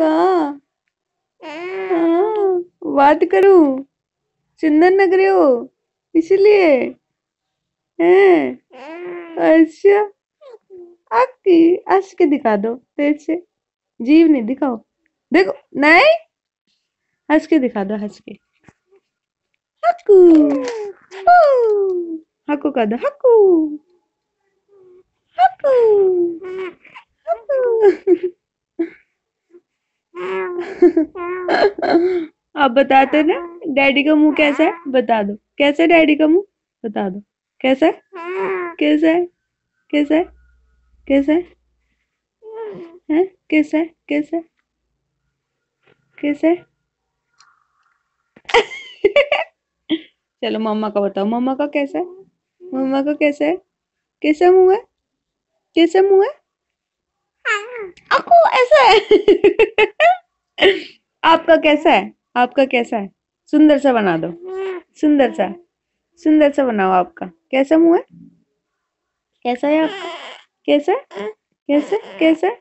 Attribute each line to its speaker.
Speaker 1: का हम्म। हाँ, बात करू करूं चंदन लग रहे हो इसलिए हैं हम्म। अच्छा आपकी हंस के दिखा दो तेज से जीव नहीं दिखाओ देखो नहीं हंस के दिखा दो हंस के हकू
Speaker 2: हकू का दो हकू हकू
Speaker 1: हकू हम्म। आप बताते ना डैडी का मुंह कैसा है बता दो कैसा है डैडी का मुंह बता दो कैसा कैसा है कैसा है कैसा है कैसा कैसा कैसा चलो मम्मा का बताओ मम्मा का कैसा है मम्मा का कैसा है कैसा मुंह है कैसा मुंह है अको ऐसा है आपका कैसा है आपका कैसा है सुंदर सा बना दो सुंदर सा सुंदर सा बनाओ आपका कैसा मुंह है कैसा है आपका कैसा कैसा कैसा